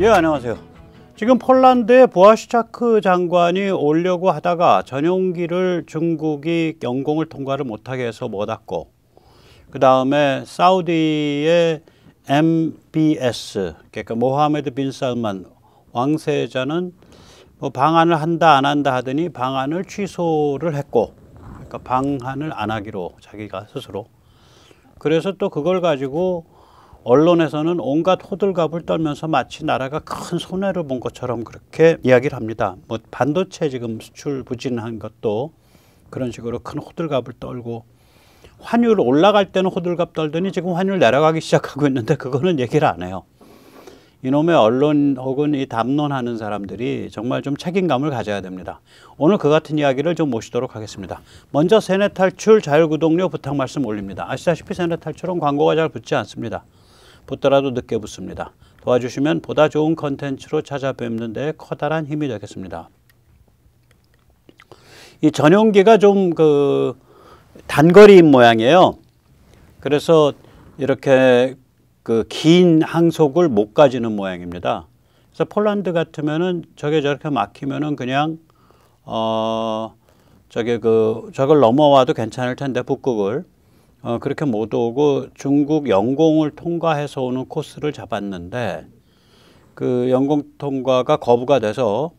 예, 안녕하세요. 지금 폴란드의 보아슈차크 장관이 오려고 하다가 전용기를 중국이 영공을 통과를 못하게 해서 못 뭐 왔고 그 다음에 사우디의 MBS 그러니까 모하메드 빈 살만 왕세자는 뭐 방안을 한다 안 한다 하더니 방안을 취소를 했고 그러니까 방한을 안 하기로 자기가 스스로 그래서 또 그걸 가지고 언론에서는 온갖 호들갑을 떨면서 마치 나라가 큰 손해를 본 것처럼 그렇게 이야기를 합니다. 뭐 반도체 지금 수출 부진한 것도 그런 식으로 큰 호들갑을 떨고 환율 올라갈 때는 호들갑 떨더니 지금 환율 내려가기 시작하고 있는데 그거는 얘기를 안 해요. 이놈의 언론 혹은 이 담론하는 사람들이 정말 좀 책임감을 가져야 됩니다. 오늘 그 같은 이야기를 좀 모시도록 하겠습니다. 먼저 세뇌 탈출 자율구독료 부탁 말씀 올립니다. 아시다시피 세뇌 탈출은 광고가 잘 붙지 않습니다. 붙더라도 늦게 붙습니다. 도와주시면 보다 좋은 컨텐츠로 찾아뵙는 데 커다란 힘이 되겠습니다. 이 전용기가 좀 그 단거리인 모양이에요. 그래서 이렇게 그 긴 항속을 못 가지는 모양입니다. 그래서 폴란드 같으면은 저게 저렇게 막히면은 그냥 어 저게 그 저걸 넘어와도 괜찮을 텐데 북극을 어, 그렇게 못 오고 중국 영공을 통과해서 오는 코스를 잡았는데 그 영공 통과가 거부가 돼서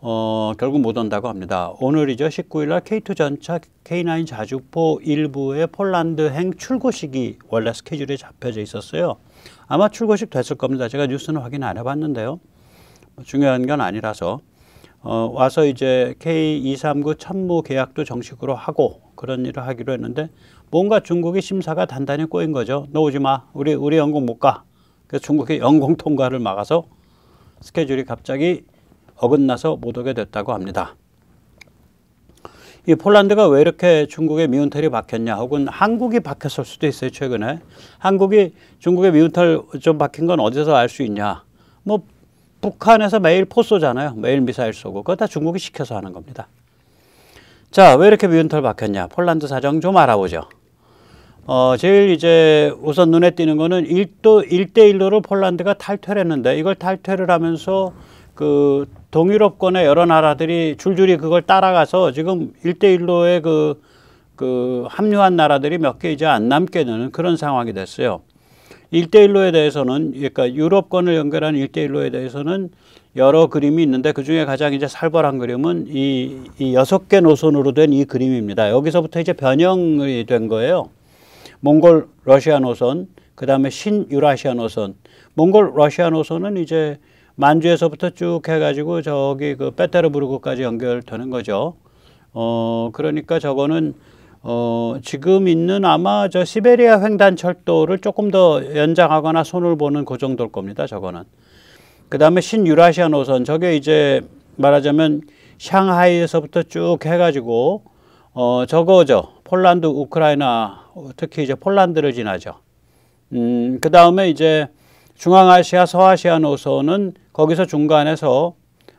어, 결국 못 온다고 합니다. 오늘이죠. 19일 날 K2 전차 K9 자주포 일부의 폴란드행 출고식이 원래 스케줄에 잡혀져 있었어요. 아마 출고식 됐을 겁니다. 제가 뉴스는 확인 안 해봤는데요. 중요한 건 아니라서. 어, 와서 이제 K239 천무 계약도 정식으로 하고 그런 일을 하기로 했는데 뭔가 중국의 심사가 단단히 꼬인 거죠. 너 오지 마. 우리 우리 영국 못 가. 그래서 중국의 영공 통과를 막아서 스케줄이 갑자기 어긋나서 못 오게 됐다고 합니다. 이 폴란드가 왜 이렇게 중국의 미운털이 박혔냐 혹은 한국이 박혔을 수도 있어요 최근에 한국이 중국의 미운털 좀 박힌 건 어디서 알 수 있냐 뭐 북한에서 매일 포 쏘잖아요. 매일 미사일 쏘고 그거 다 중국이 시켜서 하는 겁니다. 자, 왜 이렇게 미운 털 박혔냐? 폴란드 사정 좀 알아보죠. 어, 제일 이제 우선 눈에 띄는 거는 일도일대일로를 폴란드가 탈퇴를 했는데 이걸 탈퇴를 하면서 그 동유럽권의 여러 나라들이 줄줄이 그걸 따라가서 지금 일대일로의 그, 그 합류한 나라들이 몇 개 이제 안 남게 되는 그런 상황이 됐어요. 일대일로에 대해서는 그러니까 유럽권을 연결한 일대일로에 대해서는 여러 그림이 있는데 그 중에 가장 이제 살벌한 그림은 이, 이 여섯 개 노선으로 된 이 그림입니다. 여기서부터 이제 변형이 된 거예요. 몽골 러시아 노선, 그 다음에 신유라시아 노선. 몽골 러시아 노선은 이제 만주에서부터 쭉 해가지고 저기 그 빼테르부르크까지 연결되는 거죠. 어, 그러니까 저거는 어, 지금 있는 아마 저 시베리아 횡단 철도를 조금 더 연장하거나 손을 보는 그 정도일 겁니다. 저거는. 그 다음에 신유라시아 노선. 저게 이제 말하자면 샹하이에서부터 쭉 해가지고 어, 저거죠. 폴란드, 우크라이나, 특히 이제 폴란드를 지나죠. 음, 그 다음에 이제 중앙아시아, 서아시아 노선은 거기서 중간에서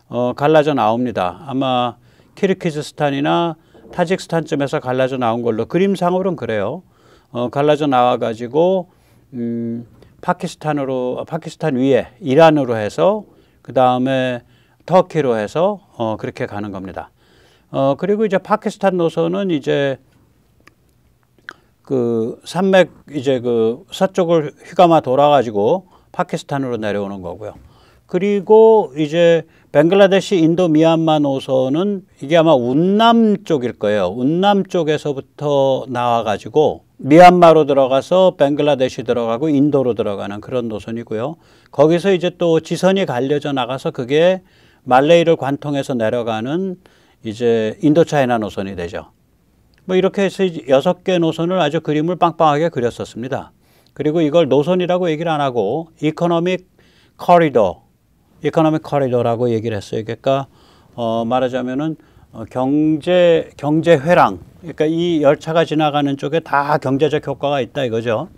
어, 갈라져 나옵니다. 아마 키르키즈스탄이나 타직스탄쯤에서 갈라져 나온 걸로 그림상으로는 그래요. 어, 갈라져 나와 가지고 음, 파키스탄으로 어, 파키스탄 위에 이란으로 해서 그 다음에 터키로 해서 어, 그렇게 가는 겁니다. 어, 그리고 이제 파키스탄 노선은 이제 그 산맥 이제 그 서쪽을 휘감아 돌아가지고 파키스탄으로 내려오는 거고요. 그리고 이제 벵글라데시 인도 미얀마 노선은 이게 아마 운남 쪽일 거예요. 운남 쪽에서부터 나와 가지고 미얀마로 들어가서 벵글라데시 들어가고 인도로 들어가는 그런 노선이고요. 거기서 이제 또 지선이 갈려져 나가서 그게 말레이를 관통해서 내려가는 이제 인도차이나 노선이 되죠. 뭐 이렇게 해서 여섯 개 노선을 아주 그림을 빵빵하게 그렸었습니다. 그리고 이걸 노선이라고 얘기를 안 하고 이코노믹 커리더 이코노 n o 리더라고 얘기를 했어요. 그러니까 어, 말하자면은 어, 경제 경제 회랑 그러니까 이 열차가 지나가는 쪽에 다 경제적 효과가 있다 이거죠.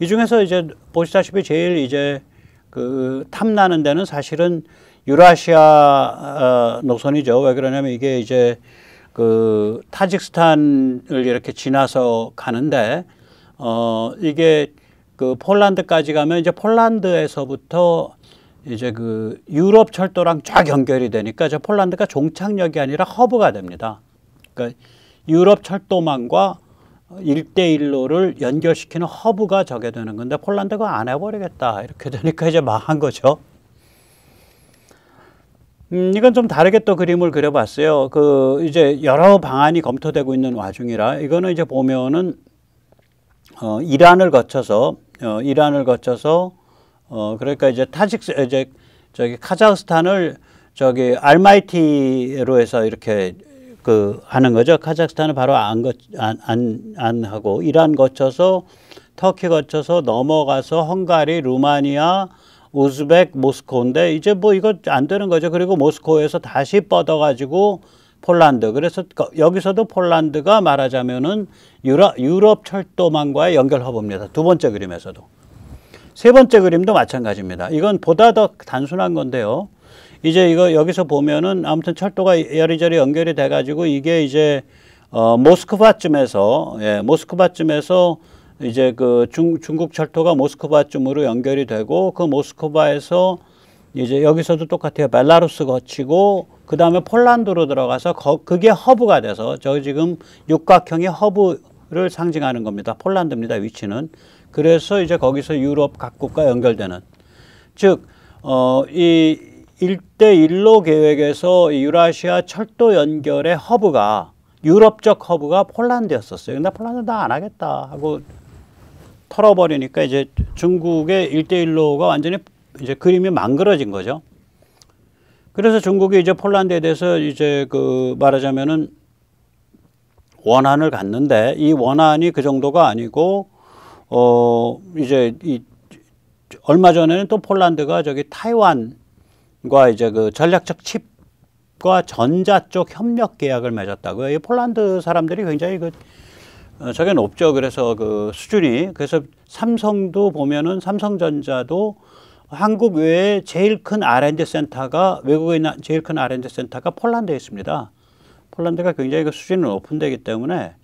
이 중에서 이제 보시다시피 제일 이제 그 탐나는 데는 사실은 유라시아 어, 노선이죠. 왜 그러냐면 이게 이제 그 타직스탄을 이렇게 지나서 가는데 어 이게 그 폴란드까지 가면 이제 폴란드에서부터 이제 그 유럽 철도랑 쫙 연결이 되니까 저 폴란드가 종착역이 아니라 허브가 됩니다. 그러니까 유럽 철도망과 일대일로를 연결시키는 허브가 저게 되는 건데 폴란드가 안 해버리겠다 이렇게 되니까 이제 망한 거죠. 음, 이건 좀 다르게 또 그림을 그려봤어요. 그 이제 여러 방안이 검토되고 있는 와중이라 이거는 이제 보면은 어, 이란을 거쳐서 어, 이란을 거쳐서 어 그러니까 이제 타직 이제 저기 카자흐스탄을 저기 알마이티로 해서 이렇게 그 하는 거죠. 카자흐스탄을 바로 안안 거, 안, 안 하고 이란 거쳐서 터키 거쳐서 넘어가서 헝가리, 루마니아, 우즈벡, 모스코인데 이제 뭐 이거 안 되는 거죠. 그리고 모스코에서 다시 뻗어 가지고 폴란드. 그래서 여기서도 폴란드가 말하자면은 유럽, 유럽 철도망과의 연결 허브입니다. 두 번째 그림에서도. 세 번째 그림도 마찬가지입니다. 이건 보다 더 단순한 건데요. 이제 이거 여기서 보면은 아무튼 철도가 여리저리 연결이 돼가지고 이게 이제 어, 모스크바쯤에서 예, 모스크바쯤에서 이제 그 중, 중국 철도가 모스크바쯤으로 연결이 되고 그 모스크바에서 이제 여기서도 똑같아요. 벨라루스 거치고 그 다음에 폴란드로 들어가서 거, 그게 허브가 돼서 저 지금 육각형의 허브를 상징하는 겁니다. 폴란드입니다. 위치는. 그래서 이제 거기서 유럽 각국과 연결되는 즉, 어, 이1대일로 계획에서 유라시아 철도 연결의 허브가 유럽적 허브가 폴란드였었어요. 근데 폴란드 나 안 하겠다 하고 털어버리니까 이제 중국의 일대일로가 완전히 이제 그림이 망그러진 거죠. 그래서 중국이 이제 폴란드에 대해서 이제 그 말하자면은 원한을 갖는데 이 원한이 그 정도가 아니고 어 이제 이 얼마 전에는 또 폴란드가 저기 타이완과 이제 그 전략적 칩과 전자 쪽 협력 계약을 맺었다고요. 이 폴란드 사람들이 굉장히 그 어, 저게 높죠. 그래서 그 수준이 그래서 삼성도 보면은 삼성전자도 한국 외에 제일 큰 R&D 센터가 외국에 있는 제일 큰 R&D 센터가 폴란드에 있습니다. 폴란드가 굉장히 그 수준이 높은 데기 때문에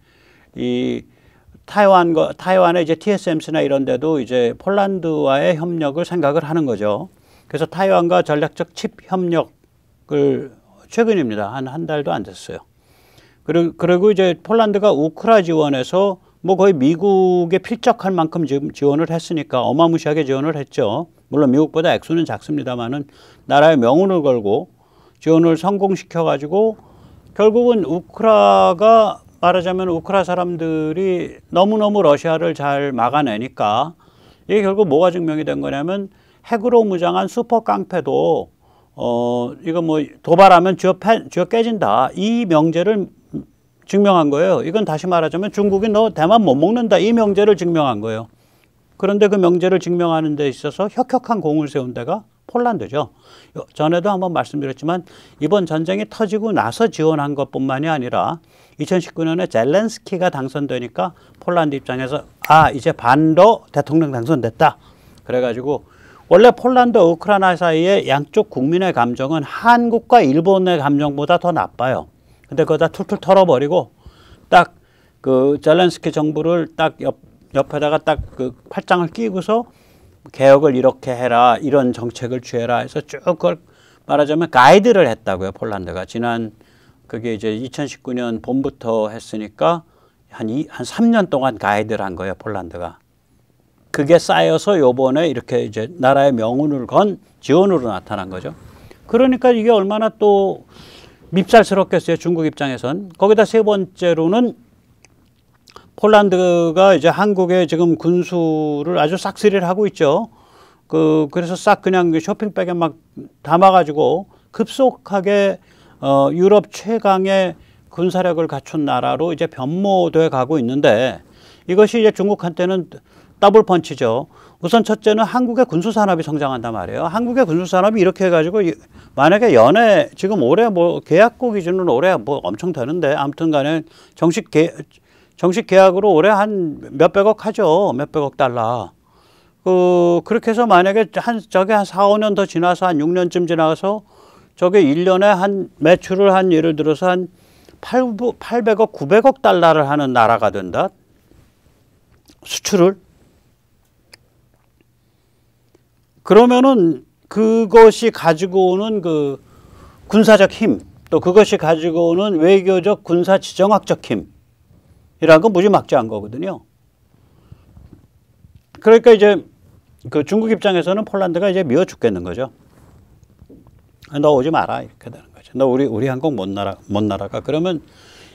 이 타이완과 타이완의 이제 TSMC나 이런 데도 이제 폴란드와의 협력을 생각을 하는 거죠. 그래서 타이완과 전략적 칩 협력을 최근입니다. 한 한 달도 안 됐어요. 그리고 그리고 이제 폴란드가 우크라 지원해서뭐 거의 미국에 필적할 만큼 지금 지원을 했으니까 어마무시하게 지원을 했죠. 물론 미국보다 액수는 작습니다만은 나라의 명운을 걸고 지원을 성공시켜 가지고 결국은 우크라가 말하자면 우크라 사람들이 너무너무 러시아를 잘 막아내니까 이게 결국 뭐가 증명이 된 거냐면 핵으로 무장한 슈퍼 깡패도 어 이거 뭐 도발하면 쥐어, 패, 쥐어 깨진다 이 명제를 증명한 거예요. 이건 다시 말하자면 중국이 너 대만 못 먹는다 이 명제를 증명한 거예요. 그런데 그 명제를 증명하는 데 있어서 혁혁한 공을 세운 데가 폴란드죠. 전에도 한번 말씀드렸지만 이번 전쟁이 터지고 나서 지원한 것뿐만이 아니라 2019년에 젤렌스키가 당선되니까 폴란드 입장에서 아 이제 반도 대통령 당선됐다. 그래가지고 원래 폴란드 우크라이나 사이에 양쪽 국민의 감정은 한국과 일본의 감정보다 더 나빠요. 근데 그거 다 툴툴 털어버리고 딱 그 젤렌스키 정부를 딱 옆, 옆에다가 딱 그 팔짱을 끼고서 개혁을 이렇게 해라 이런 정책을 취해라 해서 쭉 그걸 말하자면 가이드를 했다고요 폴란드가 지난 그게 이제 2019년 봄부터 했으니까 한, 이, 한 3년 동안 가이드를 한 거예요, 폴란드가. 그게 쌓여서 요번에 이렇게 이제 나라의 명운을 건 지원으로 나타난 거죠. 그러니까 이게 얼마나 또 밉살스럽겠어요, 중국 입장에선. 거기다 세 번째로는 폴란드가 이제 한국에 지금 군수를 아주 싹쓸이를 하고 있죠. 그, 그래서 싹 그냥 그 쇼핑백에 막 담아가지고 급속하게 어, 유럽 최강의 군사력을 갖춘 나라로 이제 변모돼 가고 있는데 이것이 이제 중국한테는 더블 펀치죠. 우선 첫째는 한국의 군수산업이 성장한단 말이에요. 한국의 군수산업이 이렇게 해가지고 만약에 연애 지금 올해 뭐 계약고 기준으로 올해 뭐 엄청 되는데 아무튼 간에 정식 계 정식 계약으로 올해 한 몇백억 하죠. 몇백억 달러. 그, 그렇게 해서 만약에 한, 저게 한 4, 5년 더 지나서 한 6년쯤 지나서 저게 일년에한 매출을 한 예를 들어서 한 800억, 900억 달러를 하는 나라가 된다. 수출을. 그러면은 그것이 가지고 오는 그 군사적 힘, 또 그것이 가지고 오는 외교적 군사 지정학적 힘이라는 건 무지막지한 거거든요. 그러니까 이제 그 중국 입장에서는 폴란드가 이제 미워 죽겠는 거죠. 너 오지 마라 이렇게 되는 거죠. 너 우리 우리 한국 못 나라 못 나라가 그러면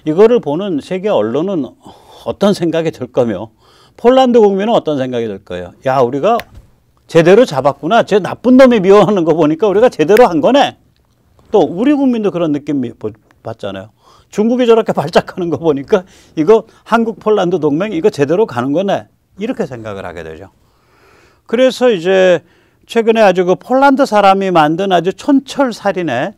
이거를 보는 세계 언론은 어떤 생각이 들 거며 폴란드 국민은 어떤 생각이 들 거예요. 야 우리가 제대로 잡았구나. 제 나쁜 놈이 미워하는 거 보니까 우리가 제대로 한 거네. 또 우리 국민도 그런 느낌 받잖아요. 중국이 저렇게 발작하는 거 보니까 이거 한국 폴란드 동맹 이거 제대로 가는 거네. 이렇게 생각을 하게 되죠. 그래서 이제 최근에 아주 그 폴란드 사람이 만든 아주 촌철살인의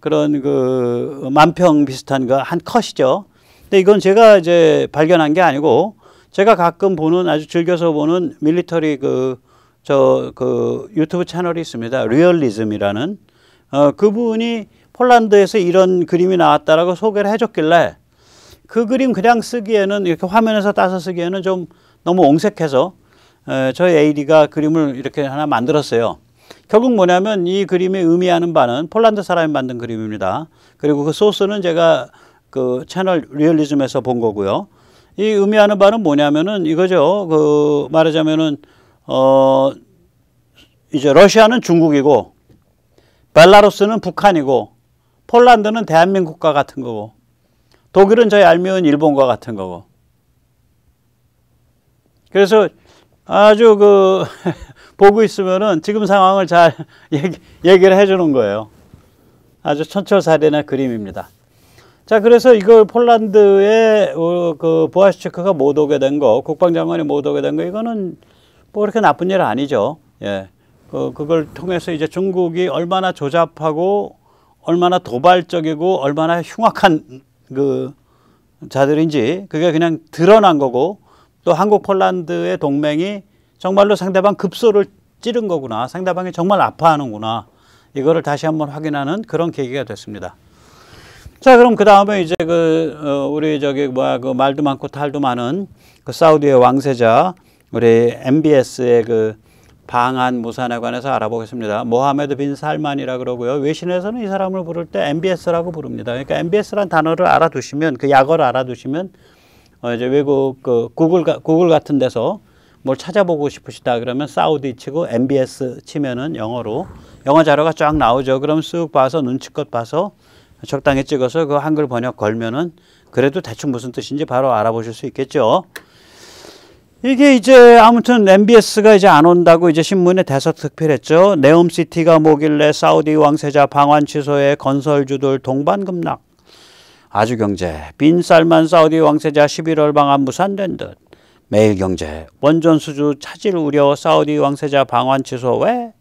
그런 그 만평 비슷한 그한 컷이죠. 근데 이건 제가 이제 발견한 게 아니고 제가 가끔 보는 아주 즐겨서 보는 밀리터리 그 저그 그 유튜브 채널이 있습니다. 리얼리즘이라는 어 그분이 폴란드에서 이런 그림이 나왔다라고 소개를 해줬길래 그 그림 그냥 쓰기에는 이렇게 화면에서 따서 쓰기에는 좀 너무 옹색해서 저에이리가 그림을 이렇게 하나 만들었어요. 결국 뭐냐면 이 그림이 의미하는 바는 폴란드 사람이 만든 그림입니다. 그리고 그 소스는 제가 그 채널 리얼리즘에서 본 거고요. 이 의미하는 바는 뭐냐면은 이거죠. 그 말하자면은 어 이제 러시아는 중국이고 벨라루스는 북한이고 폴란드는 대한민국과 같은 거고 독일은 저희 알미온 일본과 같은 거고 그래서 아주 그 보고 있으면은 지금 상황을 잘 얘기, 얘기를 해주는 거예요. 아주 천철살인의 그림입니다. 자, 그래서 이걸 폴란드에 어, 그 보아시체크가 못 오게 된 거, 국방장관이 못 오게 된 거, 이거는 뭐 그렇게 나쁜 일 아니죠. 예. 그, 그걸 통해서 이제 중국이 얼마나 조잡하고 얼마나 도발적이고 얼마나 흉악한 그 자들인지 그게 그냥 드러난 거고 또 한국 폴란드의 동맹이 정말로 상대방 급소를 찌른 거구나. 상대방이 정말 아파하는구나. 이거를 다시 한번 확인하는 그런 계기가 됐습니다. 자, 그럼 그 다음에 이제 그, 어, 우리 저기 뭐야, 그 말도 많고 탈도 많은 그 사우디의 왕세자, 우리 MBS의 그 방한 무산에 관해서 알아보겠습니다. 모하메드 빈 살만이라 그러고요. 외신에서는 이 사람을 부를 때 MBS라고 부릅니다. 그러니까 MBS란 단어를 알아두시면 그 약어를 알아두시면 어 이제 외국 그 구글 가, 구글 같은 데서 뭘 찾아보고 싶으시다 그러면 사우디 치고 MBS 치면은 영어로 영어 자료가 쫙 나오죠. 그럼 쑥 봐서 눈치껏 봐서 적당히 찍어서 그 한글 번역 걸면은 그래도 대충 무슨 뜻인지 바로 알아보실 수 있겠죠. 이게 이제 아무튼 MBS가 이제 안 온다고 이제 신문에 대서특필했죠. 네옴시티가 뭐길래 사우디 왕세자 방한 취소에 건설 주들 동반 급락. 아주경제, 빈 살만 사우디 왕세자 11월 방한 무산된 듯. 매일경제, 원전 수주 차질 우려 사우디 왕세자 방한 취소 왜?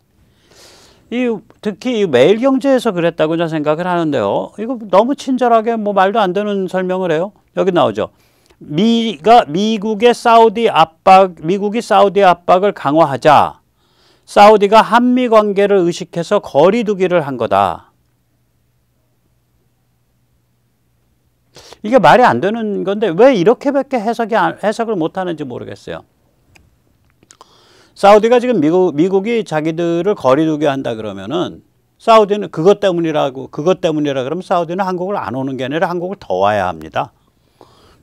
이, 특히 이 매일경제에서 그랬다고 저 생각을 하는데요. 이거 너무 친절하게 뭐 말도 안 되는 설명을 해요. 여기 나오죠. 미가 미국의 사우디 압박, 미국이 사우디 압박을 강화하자 사우디가 한미 관계를 의식해서 거리두기를 한 거다. 이게 말이 안 되는 건데 왜 이렇게밖에 해석이 해석을 못 하는지 모르겠어요. 사우디가 지금 미국 미국이 자기들을 거리두게 한다 그러면은 사우디는 그것 때문이라고 그것 때문이라 그러면 사우디는 한국을 안 오는 게 아니라 한국을 더 와야 합니다.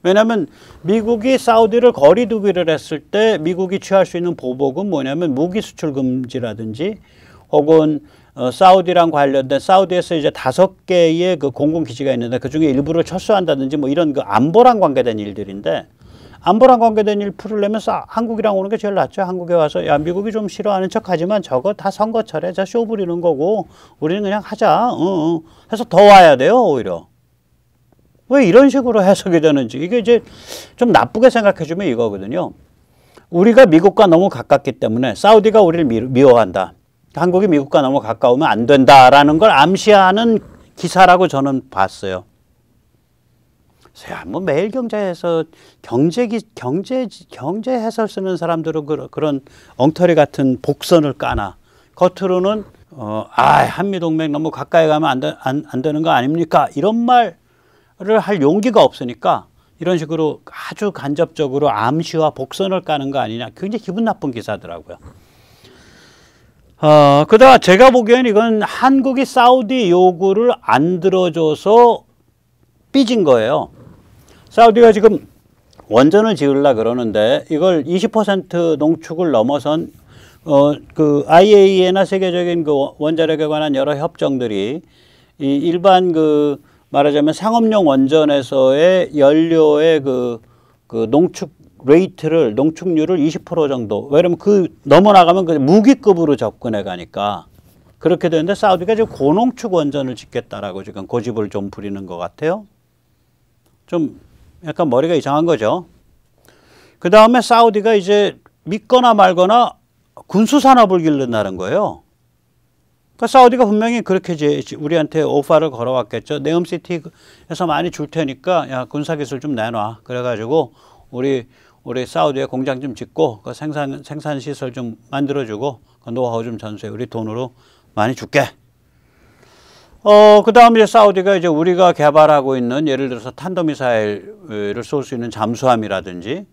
왜냐하면 미국이 사우디를 거리두기를 했을 때 미국이 취할 수 있는 보복은 뭐냐면 무기 수출 금지라든지 혹은 어, 사우디랑 관련된 사우디에서 이제 다섯 개의 그 공군 기지가 있는데 그 중에 일부를 철수한다든지 뭐 이런 그 안보랑 관계된 일들인데 안보랑 관계된 일 풀으려면 사, 한국이랑 오는 게 제일 낫죠. 한국에 와서 야 미국이 좀 싫어하는 척하지만 저거 다 선거철에 저 쇼 부리는 거고 우리는 그냥 하자. 응, 어, 응. 어. 해서 더 와야 돼요 오히려. 왜 이런 식으로 해석이 되는지 이게 이제 좀 나쁘게 생각해주면 이거거든요. 우리가 미국과 너무 가깝기 때문에 사우디가 우리를 미, 미워한다. 한국이 미국과 너무 가까우면 안 된다라는 걸 암시하는 기사라고 저는 봤어요. 뭐 매일 경제에서 경제 경제 경제 해설 쓰는 사람들은 그, 그런 엉터리 같은 복선을 까나 겉으로는 어, 아 한미 동맹 너무 가까이 가면 안, 되, 안, 안 되는 거 아닙니까 이런 말을 할 용기가 없으니까 이런 식으로 아주 간접적으로 암시와 복선을 까는 거 아니냐 굉장히 기분 나쁜 기사더라고요. 어, 그다 제가 보기엔 이건 한국이 사우디 요구를 안 들어줘서 삐진 거예요. 사우디가 지금 원전을 지으려 그러는데 이걸 20% 농축을 넘어선 어, 그 IAEA나 세계적인 그 원자력에 관한 여러 협정들이 이 일반 그 말하자면 상업용 원전에서의 연료의 그, 그 농축 레이트를 농축률을 20% 정도 왜냐면 그 넘어나가면 그 무기급으로 접근해 가니까 그렇게 되는데 사우디가 지금 고농축 원전을 짓겠다라고 지금 고집을 좀 부리는 것 같아요 좀 약간 머리가 이상한 거죠 그 다음에 사우디가 이제 믿거나 말거나 군수산업을 길른다는 거예요 그러니까 사우디가 분명히 그렇게 이제 우리한테 오파를 걸어왔겠죠 네음시티에서 많이 줄 테니까 야 군사기술 좀 내놔 그래가지고 우리 우리 사우디에 공장 좀 짓고 그 생산 생산 시설 좀 만들어주고 그 노하우 좀 전수해 우리 돈으로 많이 줄게. 어 그다음 이제 사우디가 이제 우리가 개발하고 있는 예를 들어서 탄도 미사일을 쏠 수 있는 잠수함이라든지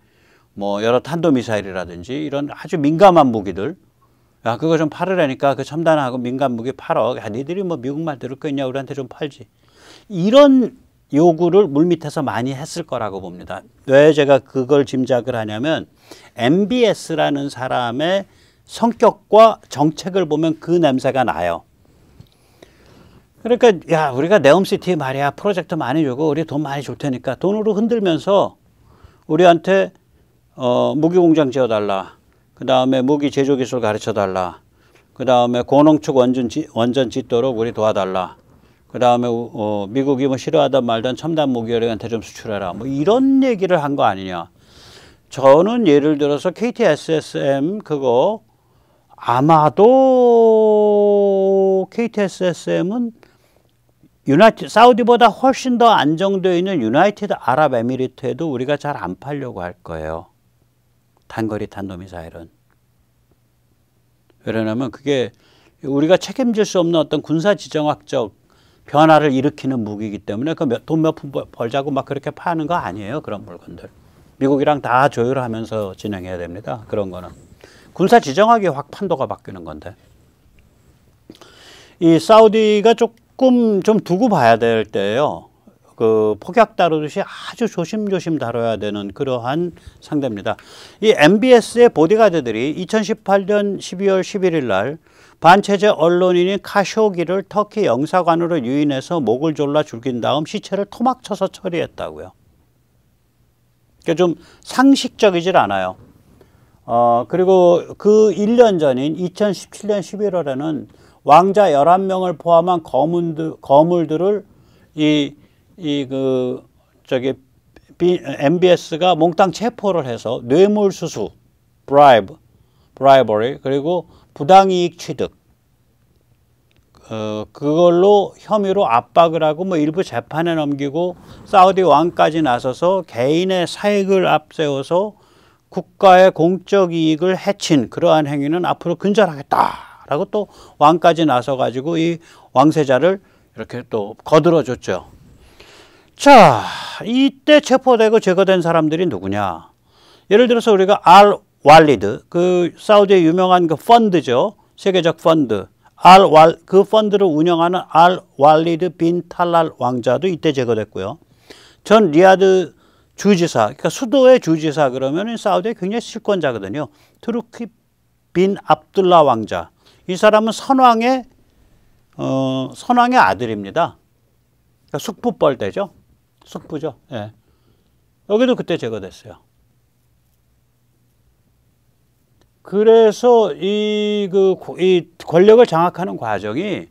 뭐 여러 탄도 미사일이라든지 이런 아주 민감한 무기들 야 그거 좀 팔으라니까 그 첨단하고 민간 무기 팔어 야 니들이 뭐 미국 말 들을 거 있냐 우리한테 좀 팔지 이런 요구를 물밑에서 많이 했을 거라고 봅니다. 왜 제가 그걸 짐작을 하냐면 MBS라는 사람의 성격과 정책을 보면 그 냄새가 나요. 그러니까 야 우리가 네옴시티 말이야 프로젝트 많이 주고 우리 돈 많이 줄 테니까 돈으로 흔들면서 우리한테 어, 무기 공장 지어달라. 그 다음에 무기 제조 기술 가르쳐달라. 그 다음에 고농축 원전, 짓도록 우리 도와달라. 그 다음에 어, 미국이 뭐 싫어하던 말든 첨단 무기력한테 좀 수출해라. 뭐 이런 얘기를 한 거 아니냐. 저는 예를 들어서 KTSSM 그거 아마도 KTSSM은 유나이티 사우디보다 훨씬 더 안정되어 있는 유나이티드 아랍에미리트에도 우리가 잘 안 팔려고 할 거예요. 단거리 탄도미사일은. 왜냐하면 그게 우리가 책임질 수 없는 어떤 군사 지정학적 변화를 일으키는 무기이기 때문에 그 돈 몇 푼 벌자고 막 그렇게 파는 거 아니에요. 그런 물건들. 미국이랑 다 조율하면서 진행해야 됩니다. 그런 거는. 군사 지정학이 확 판도가 바뀌는 건데. 이 사우디가 조금 좀 두고 봐야 될때에요그 폭약 다루듯이 아주 조심조심 다뤄야 되는 그러한 상대입니다. 이 MBS의 보디가드들이 2018년 12월 11일 날 반체제 언론인인 카쇼기를 터키 영사관으로 유인해서 목을 졸라 죽인 다음 시체를 토막 쳐서 처리했다고요. 좀 상식적이질 않아요. 어, 그리고 그 1년 전인 2017년 11월에는 왕자 11명을 포함한 거문들, 거물들을 이, 이, 그, 저기, MBS가 몽땅 체포를 해서 뇌물수수, bribe, bribery, 그리고 부당이익 취득 어, 그걸로 혐의로 압박을 하고 뭐 일부 재판에 넘기고 사우디 왕까지 나서서 개인의 사익을 앞세워서 국가의 공적 이익을 해친 그러한 행위는 앞으로 근절하겠다라고 또 왕까지 나서 가지고 이 왕세자를 이렇게 또 거들어 줬죠. 자, 이때 체포되고 제거된 사람들이 누구냐? 예를 들어서 우리가 알 왈리드 그 사우디의 유명한 그 펀드죠. 세계적 펀드 알그 펀드를 운영하는 알 왈리드 빈 탈랄 왕자도 이때 제거됐고요. 전 리아드 주지사 그러니까 수도의 주지사 그러면 사우디의 굉장히 실권자거든요. 트루키 빈 압둘라 왕자 이 사람은 선왕의 어, 선왕의 아들입니다. 그러니까 숙부뻘대죠. 숙부죠. 예. 여기도 그때 제거됐어요. 그래서 이, 그, 이 권력을 장악하는 과정이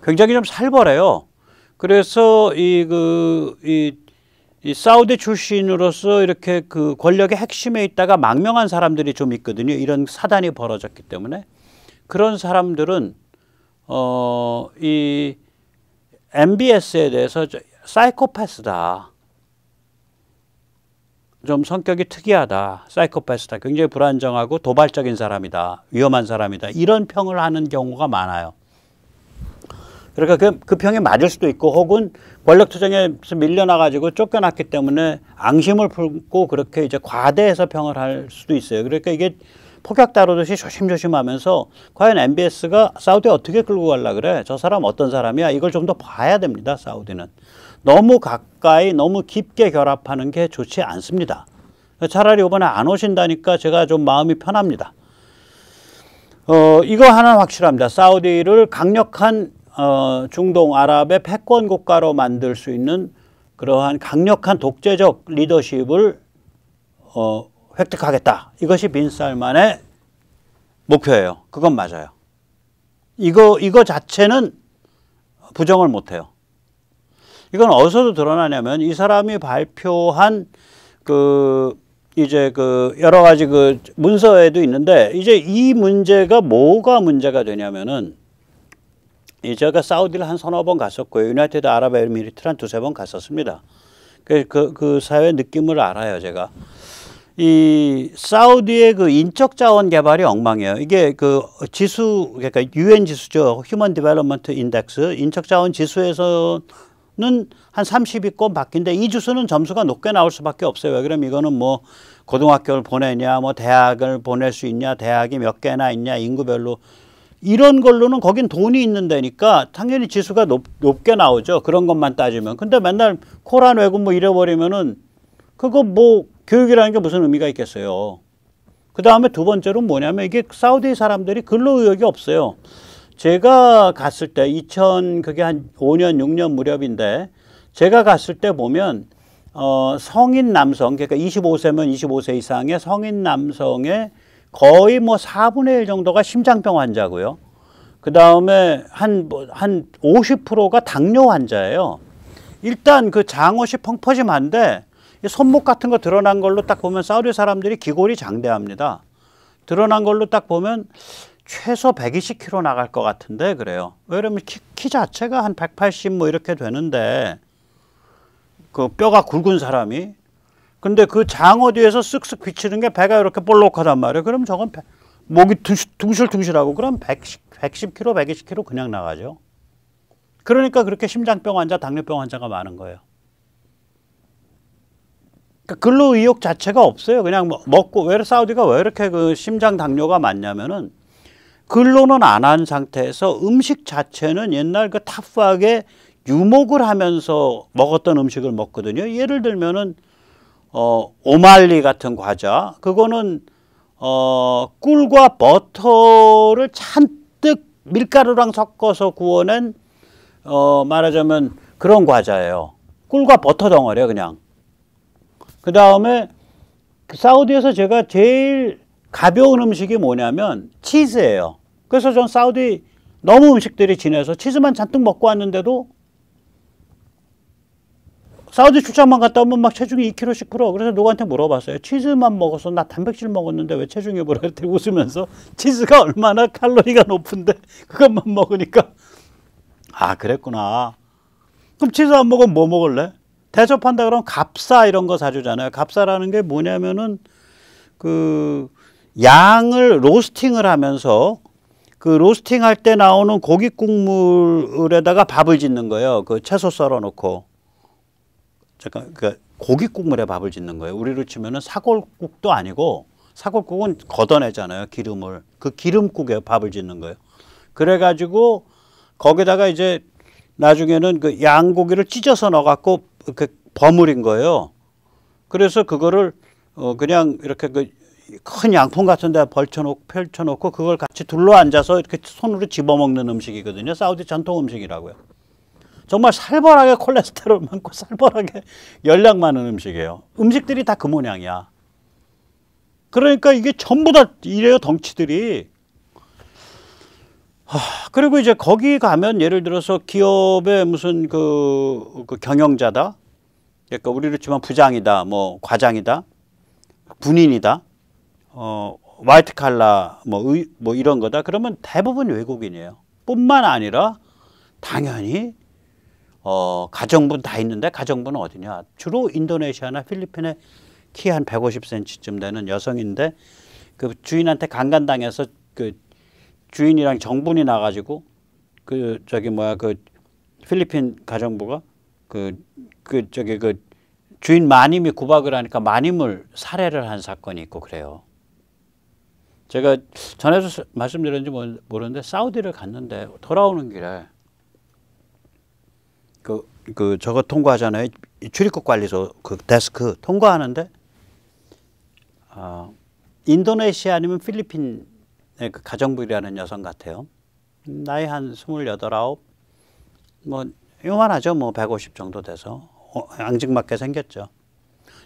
굉장히 좀 살벌해요. 그래서 이, 그, 이, 이 사우디 출신으로서 이렇게 그 권력의 핵심에 있다가 망명한 사람들이 좀 있거든요. 이런 사단이 벌어졌기 때문에 그런 사람들은 어, 이 MBS에 대해서 사이코패스다. 좀 성격이 특이하다. 사이코패스다. 굉장히 불안정하고 도발적인 사람이다. 위험한 사람이다. 이런 평을 하는 경우가 많아요. 그러니까 그, 그 평이 맞을 수도 있고 혹은 권력투쟁에서 밀려나가지고 쫓겨났기 때문에 앙심을 품고 그렇게 이제 과대해서 평을 할 수도 있어요. 그러니까 이게 폭약 다루듯이 조심조심 하면서 과연 MBS가 사우디 어떻게 끌고 갈라 그래? 저 사람 어떤 사람이야? 이걸 좀 더 봐야 됩니다. 사우디는. 너무 가까이 너무 깊게 결합하는 게 좋지 않습니다. 차라리 이번에 안 오신다니까 제가 좀 마음이 편합니다. 어, 이거 하나 확실합니다. 사우디를 강력한 어, 중동 아랍의 패권 국가로 만들 수 있는 그러한 강력한 독재적 리더십을 어, 획득하겠다. 이것이 빈살만의 목표예요. 그건 맞아요. 이거 이거 자체는 부정을 못 해요. 이건 어디서도 드러나냐면 이 사람이 발표한 그 이제 그 여러 가지 그 문서에도 있는데 이제 이 문제가 뭐가 문제가 되냐면은 이 제가 사우디를 한 서너 번 갔었고요. 유나이티드 아랍에미리트를 한 두세 번 갔었습니다. 그, 그, 그 사회 느낌을 알아요, 제가. 이 사우디의 그 인적 자원 개발이 엉망이에요. 이게 그 지수 그러니까 유엔 지수죠. 휴먼 디벨롭먼트 인덱스 인적 자원 지수에서 는한 30위권 밖인데 이주소는 점수가 높게 나올 수밖에 없어요. 왜 그럼 이거는 뭐 고등학교를 보내냐, 뭐 대학을 보낼 수 있냐, 대학이 몇 개나 있냐, 인구별로 이런 걸로는 거긴 돈이 있는 데니까 당연히 지수가 높, 높게 나오죠. 그런 것만 따지면. 근데 맨날 코란 외국 뭐잃어버리면은 그거 뭐 교육이라는 게 무슨 의미가 있겠어요. 그 다음에 두 번째로 뭐냐면 이게 사우디 사람들이 근로 의욕이 없어요. 제가 갔을 때2000 그게 한 5년 6년 무렵인데 제가 갔을 때 보면 어 성인 남성 그러니까 25세면 25세 이상의 성인 남성의 거의 뭐 4분의 1 정도가 심장병 환자고요. 그 다음에 한, 뭐, 한 50%가 당뇨 환자예요. 일단 그 장옷이 펑퍼짐한데 손목 같은 거 드러난 걸로 딱 보면 사우디 사람들이 기골이 장대합니다. 드러난 걸로 딱 보면 최소 120kg 나갈 것 같은데 그래요. 왜냐면 키, 키 자체가 한 180 뭐 이렇게 되는데 그 뼈가 굵은 사람이 근데 그 장어 뒤에서 쓱쓱 비치는 게 배가 이렇게 볼록하단 말이에요. 그럼 저건 배, 목이 둥실둥실하고 그럼 110, 110kg, 120kg 그냥 나가죠. 그러니까 그렇게 심장병 환자, 당뇨병 환자가 많은 거예요. 그러니까 근로 의욕 자체가 없어요. 그냥 뭐 먹고 왜 사우디가 왜 이렇게 그 심장 당뇨가 많냐면은 근로는 안 한 상태에서 음식 자체는 옛날 그 타프하게 유목을 하면서 먹었던 음식을 먹거든요. 예를 들면은 어 오말리 같은 과자 그거는 어 꿀과 버터를 잔뜩 밀가루랑 섞어서 구워낸 어 말하자면 그런 과자예요. 꿀과 버터 덩어리요 그냥. 그 다음에 사우디에서 제가 제일 가벼운 음식이 뭐냐면 치즈예요. 그래서 전 사우디 너무 음식들이 진해서 치즈만 잔뜩 먹고 왔는데도 사우디 출장만 갔다 오면 막 체중이 2kg씩 풀어. 그래서 누구한테 물어봤어요. 치즈만 먹어서 나 단백질 먹었는데 왜 체중이 불어? 이렇게 웃으면서 치즈가 얼마나 칼로리가 높은데 그것만 먹으니까 아 그랬구나. 그럼 치즈 안 먹으면 뭐 먹을래? 대접한다 그러면 갑사 이런 거 사주잖아요. 갑사라는 게 뭐냐면은 그 양을 로스팅을 하면서 그 로스팅 할 때 나오는 고기 국물에다가 밥을 짓는 거예요. 그 채소 썰어 놓고. 잠깐, 그 고기 국물에 밥을 짓는 거예요. 우리로 치면은 사골국도 아니고 사골국은 걷어내잖아요. 기름을. 그 기름국에 밥을 짓는 거예요. 그래가지고 거기다가 이제 나중에는 그 양고기를 찢어서 넣어갖고 이렇게 그 버무린 거예요. 그래서 그거를 어 그냥 이렇게 그큰 양푼 같은 데 벌쳐놓고 펼쳐놓고 그걸 같이 둘러앉아서 이렇게 손으로 집어먹는 음식이거든요. 사우디 전통 음식이라고요. 정말 살벌하게 콜레스테롤 많고 살벌하게 열량 많은 음식이에요. 음식들이 다 그 모양이야. 그러니까 이게 전부 다 이래요, 덩치들이. 하, 그리고 이제 거기 가면 예를 들어서 기업의 무슨 그, 그 경영자다. 그러니까 우리를 치면 부장이다, 뭐 과장이다, 군인이다. 어, 와이트 칼라 뭐, 의, 뭐 이런 거다 그러면 대부분 외국인이에요. 뿐만 아니라 당연히 어, 가정분 다 있는데 가정부는 어디냐? 주로 인도네시아나 필리핀에 키 한 150cm쯤 되는 여성인데 그 주인한테 강간당해서 그 주인이랑 정분이 나가지고 그 저기 뭐야 그 필리핀 가정부가 그그 그 저기 그 주인 마님이 구박을 하니까 마님을 살해를 한 사건이 있고 그래요. 제가 전에도 말씀드렸는지 모르는데 사우디를 갔는데 돌아오는 길에 그, 그 저거 통과하잖아요. 출입국 관리소 그 데스크 통과하는데 어, 인도네시아 아니면 필리핀의 그 가정부이라는 여성 같아요. 나이 한 스물여덟 아홉 뭐 요만하죠. 뭐 백오십 정도 돼서 어, 앙증맞게 생겼죠.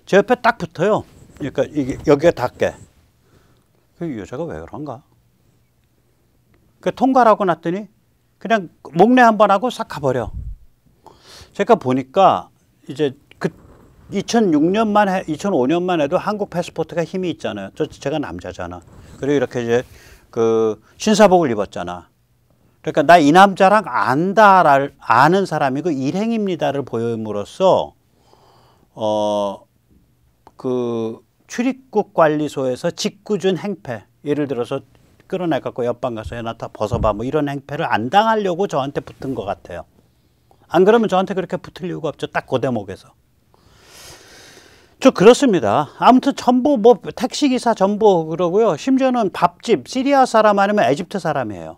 제 옆에 딱 붙어요. 그러니까 이게 여기에 닿게. 이 그 여자가 왜 그런가? 그 통과라고 났더니 그냥 목례 한번 하고 싹 가버려. 제가 보니까 이제 그 2006년만 해, 2005년만 해도 한국 패스포트가 힘이 있잖아요. 저 제가 남자잖아. 그리고 이렇게 이제 그 신사복을 입었잖아. 그러니까 나 이 남자랑 안다 아는 사람이고 그 일행입니다를 보임으로써 어그 출입국 관리소에서 직구준 행패 예를 들어서 끌어내 갖고 옆방 가서 해놨다 벗어봐 뭐 이런 행패를 안 당하려고 저한테 붙은 것 같아요. 안 그러면 저한테 그렇게 붙을 이유가 없죠. 딱그 대목에서. 저 그렇습니다. 아무튼 전부 뭐 택시기사 전부 그러고요. 심지어는 밥집 시리아 사람 아니면 에집트 사람이에요.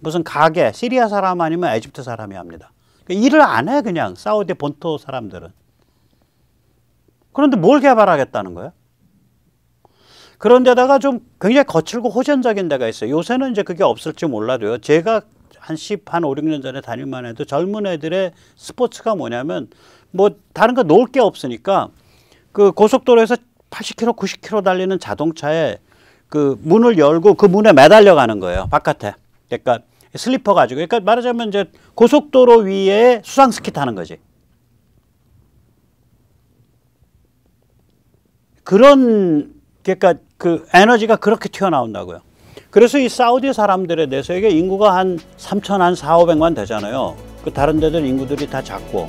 무슨 가게 시리아 사람 아니면 에집트 사람이 합니다. 그러니까 일을 안 해 그냥 사우디 본토 사람들은. 그런데 뭘 개발하겠다는 거예요? 그런 데다가 좀 굉장히 거칠고 호전적인 데가 있어요. 요새는 이제 그게 없을지 몰라도요. 제가 한 10, 한 5, 6년 전에 다닐만 해도 젊은 애들의 스포츠가 뭐냐면 뭐 다른 거놓게 없으니까 그 고속도로에서 80km, 90km 달리는 자동차에 그 문을 열고 그 문에 매달려 가는 거예요. 바깥에. 그러니까 슬리퍼 가지고. 그러니까 말하자면 이제 고속도로 위에 수상스키 타는 거지. 그런 그러니까 그 에너지가 그렇게 튀어나온다고요. 그래서 이 사우디 사람들에 대해서 이게 인구가 한 3천 한 4, 5백만 되잖아요. 그 다른 데들 인구들이 다 작고